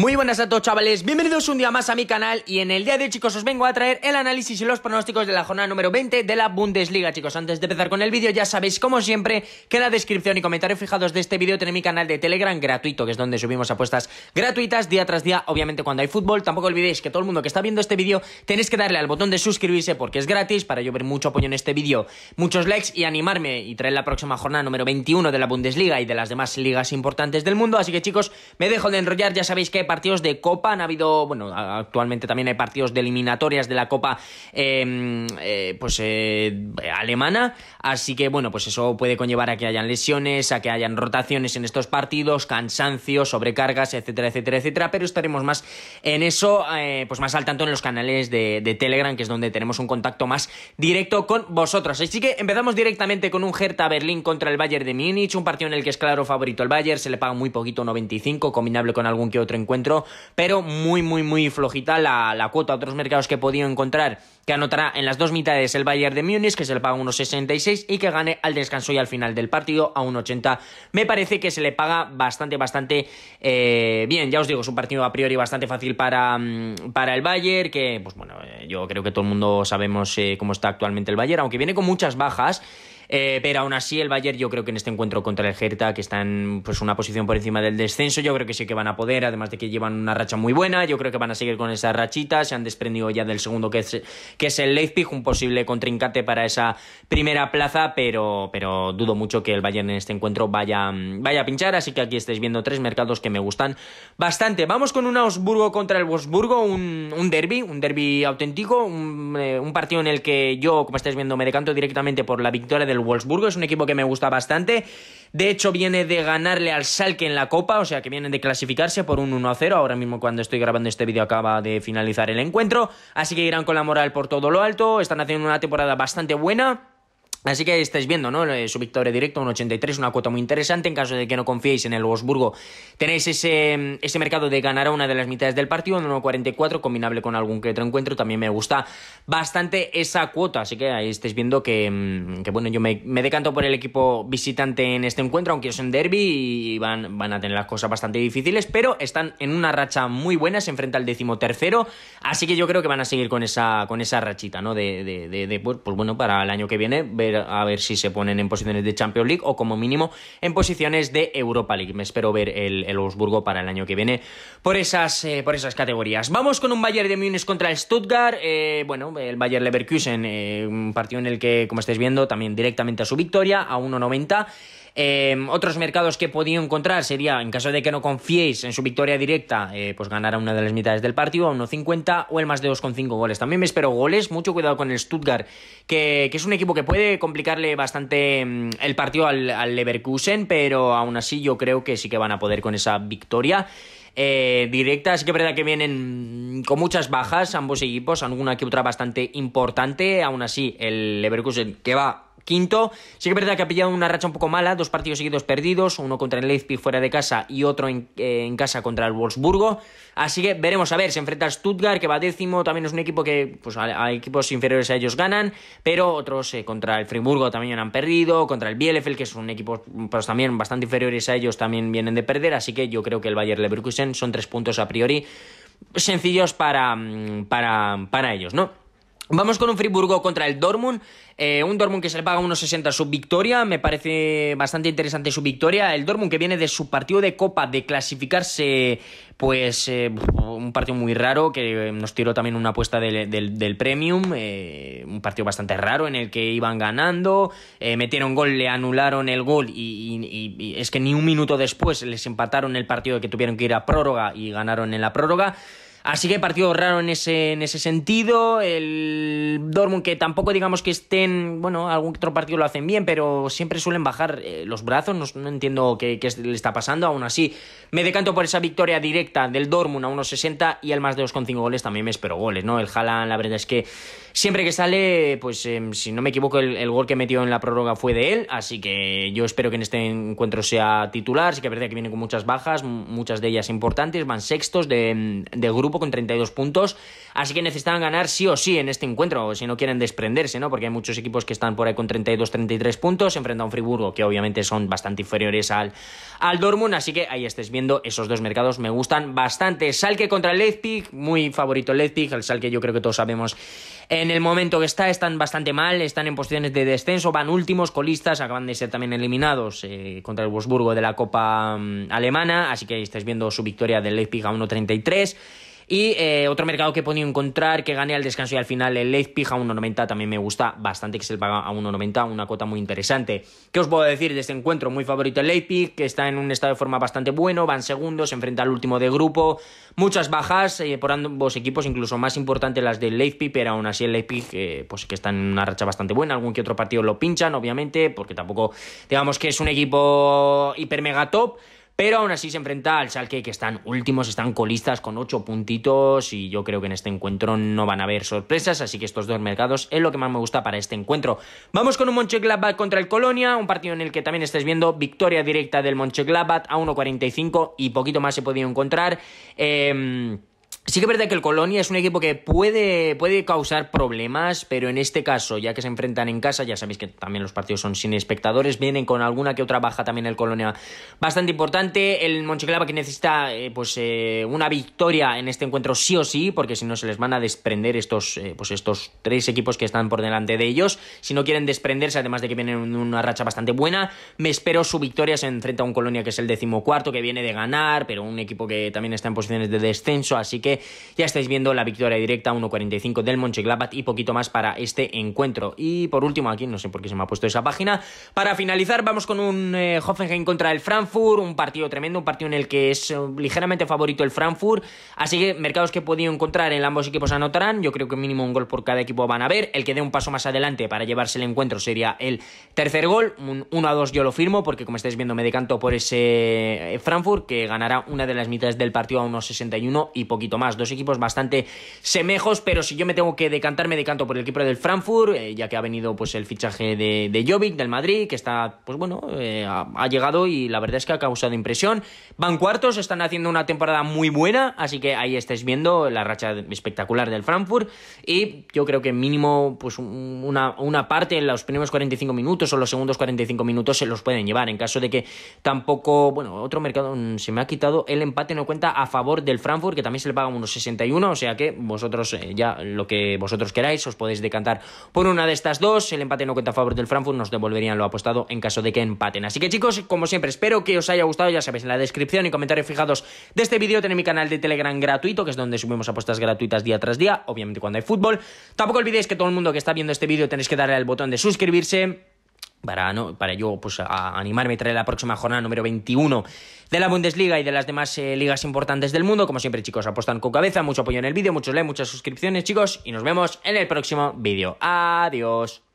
Muy buenas a todos chavales, bienvenidos un día más a mi canal y en el día de hoy chicos os vengo a traer el análisis y los pronósticos de la jornada número 20 de la Bundesliga chicos Antes de empezar con el vídeo ya sabéis como siempre que en la descripción y comentarios fijados de este vídeo tenéis mi canal de Telegram gratuito que es donde subimos apuestas gratuitas día tras día obviamente cuando hay fútbol Tampoco olvidéis que todo el mundo que está viendo este vídeo tenéis que darle al botón de suscribirse porque es gratis para yo ver mucho apoyo en este vídeo Muchos likes y animarme y traer la próxima jornada número 21 de la Bundesliga y de las demás ligas importantes del mundo Así que chicos me dejo de enrollar ya sabéis que partidos de Copa, han habido, bueno, actualmente también hay partidos de eliminatorias de la Copa em, eh, pues, eh, alemana, así que bueno, pues eso puede conllevar a que hayan lesiones, a que hayan rotaciones en estos partidos, cansancio, sobrecargas, etcétera, etcétera, etcétera, pero estaremos más en eso, eh, pues más al tanto en los canales de, Telegram, que es donde tenemos un contacto más directo con vosotros. Así que empezamos directamente con un Hertha Berlín contra el Bayern de Múnich, un partido en el que es claro favorito el Bayern, se le paga muy poquito, 95, combinable con algún que otro encuentro pero muy, muy, muy flojita la, la cuota. Otros mercados que he podido encontrar que anotará en las dos mitades el Bayern de Múnich, que se le paga 66 y que gane al descanso y al final del partido a un 1,80. Me parece que se le paga bastante, bastante eh, bien. Ya os digo, es un partido a priori bastante fácil para, mm, para el Bayern, que, pues bueno, eh, yo creo que todo el mundo sabemos eh, cómo está actualmente el Bayern, aunque viene con muchas bajas. Eh, pero aún así, el Bayern, yo creo que en este encuentro contra el Hertha, que está en pues, una posición por encima del descenso, yo creo que sí que van a poder, además de que llevan una racha muy buena, yo creo que van a seguir con esa rachita, se han desprendido ya del segundo que es, que es el Leipzig, un posible contrincante para esa primera plaza, pero, dudo mucho que el Bayern en este encuentro vaya, vaya a pinchar, así que aquí estáis viendo tres mercados que me gustan bastante. Vamos con un Augsburgo contra el Wolfsburgo, un, un derby, un derby auténtico, un eh, partido en el que yo, como estáis viendo, me decanto directamente por la victoria del Wolfsburgo. Es un equipo que me gusta bastante. De hecho, viene de ganarle al Salke en la Copa, o sea que viene de clasificarse por un 1-0. Ahora mismo, cuando estoy grabando este vídeo, acaba de finalizar el encuentro. Así que irán con la moral por todo lo alto. Están haciendo una temporada bastante buena. Así que estáis viendo, ¿no? Eh, su victoria directa, un 83, una cuota muy interesante. En caso de que no confiéis en el osburgo tenéis ese, ese mercado de ganar a una de las mitades del partido, en 1.44, combinable con algún que otro encuentro. También me gusta bastante esa cuota. Así que ahí estáis viendo que, mm, bueno, yo me, decanto por el equipo visitante en este encuentro, aunque es en derby y van, van a tener las cosas bastante difíciles, pero están en una racha muy buena, se enfrenta al decimotercero. Así que yo creo que van a seguir con esa, con esa rachita, ¿no? De, de, pues, pues bueno, para el año que viene a ver si se ponen en posiciones de Champions League o como mínimo en posiciones de Europa League. Me espero ver el, el Augsburgo para el año que viene por esas, eh, categorías. Vamos con un Bayern de Múnich contra el Stuttgart. Eh, bueno, el Bayern Leverkusen, eh, un partido en el que, como estáis viendo, también directamente a su victoria, a 1.90. Em, otros mercados que he podido encontrar sería, en caso de que no confiéis en su victoria directa, eh, pues ganar a una de las mitades del partido, a 1.50 o el más de 2.5 goles. También me espero goles, mucho cuidado con el Stuttgart, que, es un equipo que puede complicarle bastante em, el partido al, Leverkusen, pero aún así yo creo que sí que van a poder con esa victoria. Eh, directa Sí que es verdad que vienen con muchas bajas ambos equipos, alguna que otra bastante importante. Aún así, el Leverkusen que va quinto. Sí que es verdad que ha pillado una racha un poco mala, dos partidos seguidos perdidos, uno contra el Leipzig fuera de casa y otro en, eh, casa contra el Wolfsburgo. Así que veremos, a ver, se enfrenta a Stuttgart, que va décimo, también es un equipo que pues, a, equipos inferiores a ellos ganan, pero otros eh, contra el Friburgo también han perdido, contra el Bielefeld, que es un equipo pues, también bastante inferiores a ellos, también vienen de perder, así que yo creo que el Bayern Leverkusen son tres puntos a priori sencillos para, mm, para, para ellos, ¿no? Vamos con un Friburgo contra el Dortmund. Eh, un Dortmund que se le paga unos 60 su victoria. Me parece bastante interesante su victoria. El Dortmund que viene de su partido de Copa de clasificarse, pues eh, un partido muy raro que eh, nos tiró también una apuesta del, Premium. un partido bastante raro en el que iban ganando. metieron gol, le anularon el gol y, y es que ni un minuto después les empataron el partido que tuvieron que ir a prórroga y ganaron en la prórroga. Así que partido raro en ese, en ese sentido. El Dortmund, que tampoco digamos que estén, bueno, algún otro partido lo hacen bien, pero siempre suelen bajar eh, los brazos. No, entiendo qué, le está pasando. Aún así, me decanto por esa victoria directa del Dortmund a unos 60 y al más de 2,5 goles también me espero goles, ¿no? El Haaland, la verdad es que Siempre que sale, pues em, si no me equivoco, el, gol que metió en la prórroga fue de él, así que yo espero que en este encuentro sea titular. Sí que parece que viene con muchas bajas, muchas de ellas importantes, van sextos de, em, grupo con 32 puntos. Así que necesitan ganar sí o sí en este encuentro, si no quieren desprenderse, ¿no? Porque hay muchos equipos que están por ahí con 32, 33 puntos, enfrenta a un Friburgo que obviamente son bastante inferiores al, al Dortmund, así que ahí estés viendo esos dos mercados, me gustan bastante. Salque contra el Leipzig, muy favorito el Leipzig, el Salque yo creo que todos sabemos en el momento que está, están bastante mal, están en posiciones de descenso, van últimos, colistas, acaban de ser también eliminados eh, contra el Wolfsburgo de la Copa mm, Alemana, así que ahí estáis viendo su victoria del Leipzig a 1'33 y eh, otro mercado que he podido encontrar que gane al descanso y al final el Leipzig a 1.90 también me gusta bastante que se le paga a 1.90, una cuota muy interesante. ¿Qué os puedo decir de este encuentro? Muy favorito el Leipzig, que está en un estado de forma bastante bueno, van segundos, se enfrenta al último de grupo, muchas bajas eh, por ambos equipos, incluso más importante las del Leipzig, pero aún así el Leipzig eh, pues que está en una racha bastante buena, algún que otro partido lo pinchan obviamente, porque tampoco digamos que es un equipo hiper mega top, pero aún así se enfrenta al Schalke, que están últimos, están colistas con 8 puntitos y yo creo que en este encuentro no van a haber sorpresas, así que estos dos mercados es lo que más me gusta para este encuentro. Vamos con un Mönchengladbach contra el Colonia, un partido en el que también estáis viendo victoria directa del Mönchengladbach a 1.45 y poquito más se podía encontrar. Eh, Sí que es verdad que el Colonia es un equipo que puede, puede causar problemas, pero en este caso, ya que se enfrentan en casa, ya sabéis que también los partidos son sin espectadores, vienen con alguna que otra baja también el Colonia bastante importante. El Monchiclava que necesita eh, pues eh, una victoria en este encuentro sí o sí, porque si no se les van a desprender estos, eh, pues estos tres equipos que están por delante de ellos. Si no quieren desprenderse, además de que vienen en una racha bastante buena, me espero su victoria. Se enfrenta a un Colonia que es el decimocuarto, que viene de ganar, pero un equipo que también está en posiciones de descenso, así que ya estáis viendo la victoria directa 1.45 del Monchengladbach y poquito más para este encuentro. Y por último, aquí no sé por qué se me ha puesto esa página, para finalizar vamos con un eh, Hoffenheim contra el Frankfurt, un partido tremendo, un partido en el que es eh, ligeramente favorito el Frankfurt, así que mercados que he podido encontrar en ambos equipos pues anotarán, yo creo que mínimo un gol por cada equipo van a ver, el que dé un paso más adelante para llevarse el encuentro sería el tercer gol, un 1 a 2 yo lo firmo porque como estáis viendo me decanto por ese eh, Frankfurt que ganará una de las mitades del partido a unos 61 y poquito más más. Dos equipos bastante semejos, pero si yo me tengo que decantar, me decanto por el equipo del Frankfurt, eh, ya que ha venido pues el fichaje de, de Jovic, del Madrid, que está, pues bueno, eh, ha, llegado y la verdad es que ha causado impresión. Van cuartos, están haciendo una temporada muy buena, así que ahí estáis viendo la racha espectacular del Frankfurt. Y yo creo que mínimo, pues una, una parte en los primeros 45 minutos o los segundos 45 minutos se los pueden llevar. En caso de que tampoco, bueno, otro mercado mm, se me ha quitado el empate, no cuenta a favor del Frankfurt, que también se le paga unos 61, o sea que vosotros eh, ya lo que vosotros queráis, os podéis decantar por una de estas dos. El empate no cuenta a favor del Frankfurt, nos devolverían lo apostado en caso de que empaten. Así que chicos, como siempre, espero que os haya gustado, ya sabéis, en la descripción y comentarios fijados de este vídeo tenéis mi canal de Telegram gratuito, que es donde subimos apuestas gratuitas día tras día, obviamente cuando hay fútbol. Tampoco olvidéis que todo el mundo que está viendo este vídeo tenéis que darle al botón de suscribirse para, para yo pues, animarme y traer la próxima jornada número 21 de la Bundesliga y de las demás eh, ligas importantes del mundo. Como siempre, chicos, apostan con cabeza, mucho apoyo en el vídeo, muchos like, muchas suscripciones, chicos, y nos vemos en el próximo vídeo. Adiós.